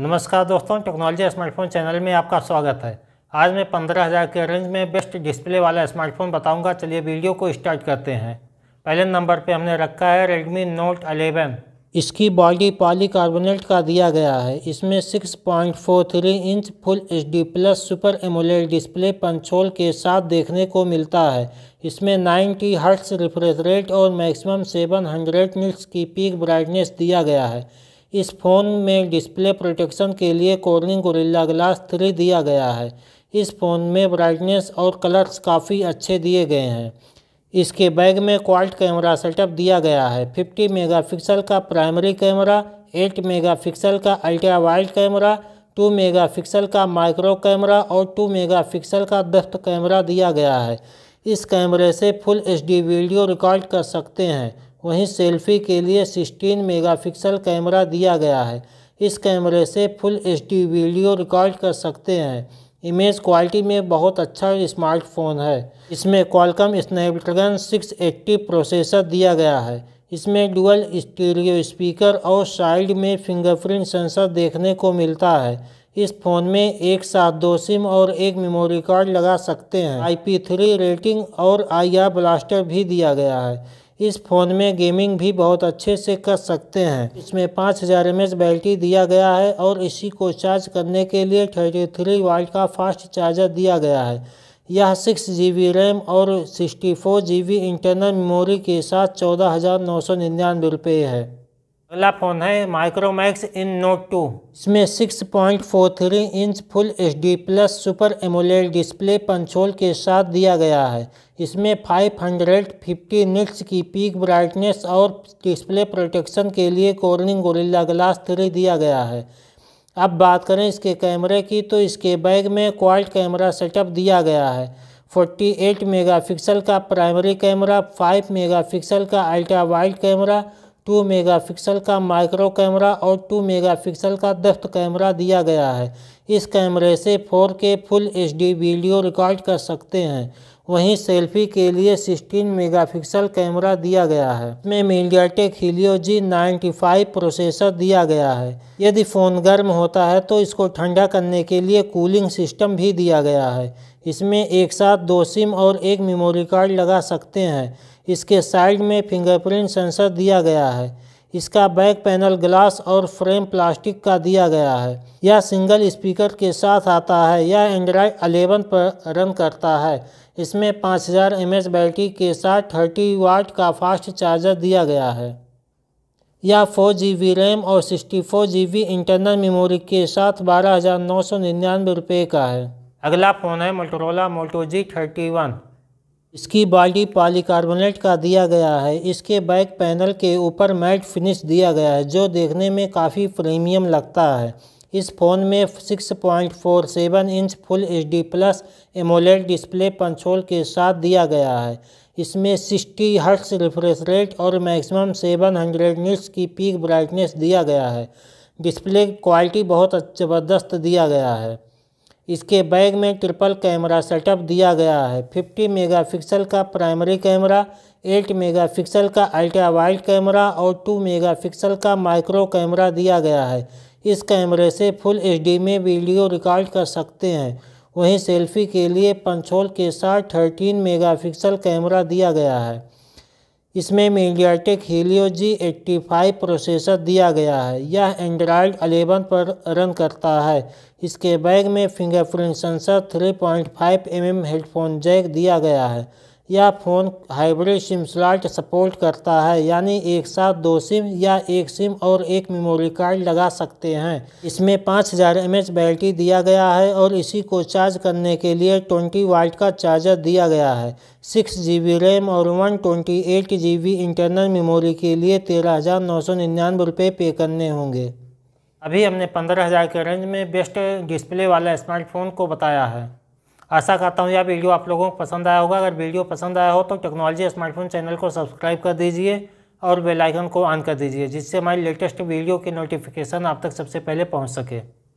नमस्कार दोस्तों technology smartphone channel में आपका स्वागत है आज मैं पंद्रह हज़ार के रेंज में बेस्ट डिस्प्ले वाला स्मार्टफोन बताऊंगा चलिए वीडियो को स्टार्ट करते हैं पहले नंबर पे हमने रखा है रेडमी नोट 11 इसकी बॉडी पॉलीकार्बोनेट का दिया गया है इसमें 6.43 inch full H D plus super AMOLED display punch hole के साथ देखने को मिलता है इसमें नाइन्टी हर्ट्स रिफ्रेश रेट और मैक्सिमम सेवन हंड्रेड की पीक ब्राइटनेस दिया गया है इस फ़ोन में डिस्प्ले प्रोटेक्शन के लिए कोर्निंग गोरिल्ला ग्लास थ्री दिया गया है इस फ़ोन में ब्राइटनेस और कलर्स काफ़ी अच्छे दिए गए हैं इसके बैग में क्वाल्ट कैमरा सेटअप दिया गया है 50 मेगापिक्सल का प्राइमरी कैमरा 8 मेगापिक्सल का अल्ट्रा वाइल्ड कैमरा 2 मेगापिक्सल का माइक्रो कैमरा और 2 मेगापिक्सल का दस्त कैमरा दिया गया है इस कैमरे से फुल एचडी वीडियो रिकॉर्ड कर सकते हैं वहीं सेल्फी के लिए 16 मेगापिक्सल कैमरा दिया गया है इस कैमरे से फुल एचडी वीडियो रिकॉर्ड कर सकते हैं इमेज क्वालिटी में बहुत अच्छा स्मार्टफोन है इसमें क्वालकम स्नैपड्रैगन 680 प्रोसेसर दिया गया है इसमें डुअल स्टीरियो स्पीकर और साइड में फिंगरप्रिंट सेंसर देखने को मिलता है इस फ़ोन में एक साथ दो सिम और एक मेमोरी कार्ड लगा सकते हैं आई पी थ्री रेटिंग और आई ब्लास्टर भी दिया गया है इस फ़ोन में गेमिंग भी बहुत अच्छे से कर सकते हैं इसमें पाँच हज़ार एम बैटरी दिया गया है और इसी को चार्ज करने के लिए थर्टी थ्री वाल्ट का फास्ट चार्जर दिया गया है यह सिक्स जी बी रैम और sixty four G B internal memory के साथ चौदह हज़ार नौ सौ निन्यानवे रुपये है अगला फ़ोन है माइक्रोमैक्स इन नोट टू इसमें 6.43 inch full HD plus super AMOLED display punch hole के साथ दिया गया है इसमें 550 निट्स की पीक ब्राइटनेस और डिस्प्ले प्रोटेक्शन के लिए कोर्निंग गोरिल्ला ग्लास थ्री दिया गया है अब बात करें इसके कैमरे की तो इसके बैग में क्वाल्ट कैमरा सेटअप दिया गया है 48 मेगापिक्सल का प्राइमरी कैमरा 5 मेगापिक्सल का ultra wide camera mega megapixel का माइक्रो कैमरा और मेगा मेगापिक्सल का दफ्त कैमरा दिया गया है इस कैमरे से के फुल एचडी वीडियो रिकॉर्ड कर सकते हैं वहीं सेल्फी के लिए 16 मेगापिक्सल कैमरा दिया गया है इसमें MediaTek Helio G ninety processor दिया गया है यदि फ़ोन गर्म होता है तो इसको ठंडा करने के लिए कूलिंग सिस्टम भी दिया गया है इसमें एक साथ दो सिम और एक मेमोरी कार्ड लगा सकते हैं इसके साइड में फिंगरप्रिंट सेंसर दिया गया है इसका बैक पैनल ग्लास और फ्रेम प्लास्टिक का दिया गया है यह सिंगल स्पीकर के साथ आता है यह एंड्रॉयड 11 पर रन करता है इसमें 5000 हज़ार बैटरी के साथ 30 वाट का फास्ट चार्जर दिया गया है यह फोर जी बी रैम और sixty four G B internal memory के साथ बारह हज़ार नौ सौ निन्यानवे रुपये का है अगला फ़ोन है Motorola Moto G thirty one इसकी बाल्टी पॉलीकार्बोनेट का दिया गया है इसके बैक पैनल के ऊपर मैट फिनिश दिया गया है जो देखने में काफ़ी प्रीमियम लगता है इस फ़ोन में 6.47 inch full H D plus AMOLED display punch hole के साथ दिया गया है इसमें 60 हर्ट्स रिफ्रेश रेट और मैक्सिमम 700 हंड्रेड की पीक ब्राइटनेस दिया गया है डिस्प्ले क्वालिटी बहुत ज़बरदस्त दिया गया है इसके बैग में ट्रिपल कैमरा सेटअप दिया गया है 50 मेगापिक्सल का प्राइमरी कैमरा 8 मेगापिक्सल का अल्ट्रा वाइड कैमरा और 2 मेगापिक्सल का माइक्रो कैमरा दिया गया है इस कैमरे से फुल एचडी में वीडियो रिकॉर्ड कर सकते हैं वहीं सेल्फी के लिए पंचोल के साथ 13 मेगापिक्सल कैमरा दिया गया है इसमें MediaTek Helio G eighty five processor दिया गया है यह एंड्रॉयड अलेवन पर रन करता है इसके बैग में fingerprint sensor three point five M headphone jack दिया गया है यह phone hybrid SIM slot support करता है यानी एक साथ दो सिम या एक सिम और एक मेमोरी कार्ड लगा सकते हैं इसमें 5000 हज़ार बैटरी दिया गया है और इसी को चार्ज करने के लिए 20 वाट का चार्जर दिया गया है सिक्स जी रैम और one twenty eight internal memory के लिए तेरह हज़ार नौ सौ निन्यानवे रुपये पे करने होंगे अभी हमने पंद्रह हज़ार के रेंज में बेस्ट डिस्प्ले वाला स्मार्टफोन को बताया है आशा करता हूँ यह वीडियो आप लोगों को पसंद आया होगा अगर वीडियो पसंद आया हो तो टेक्नोलॉजी स्मार्टफोन चैनल को सब्सक्राइब कर दीजिए और बेल आइकन को ऑन कर दीजिए जिससे हमारी लेटेस्ट वीडियो की नोटिफिकेशन आप तक सबसे पहले पहुँच सके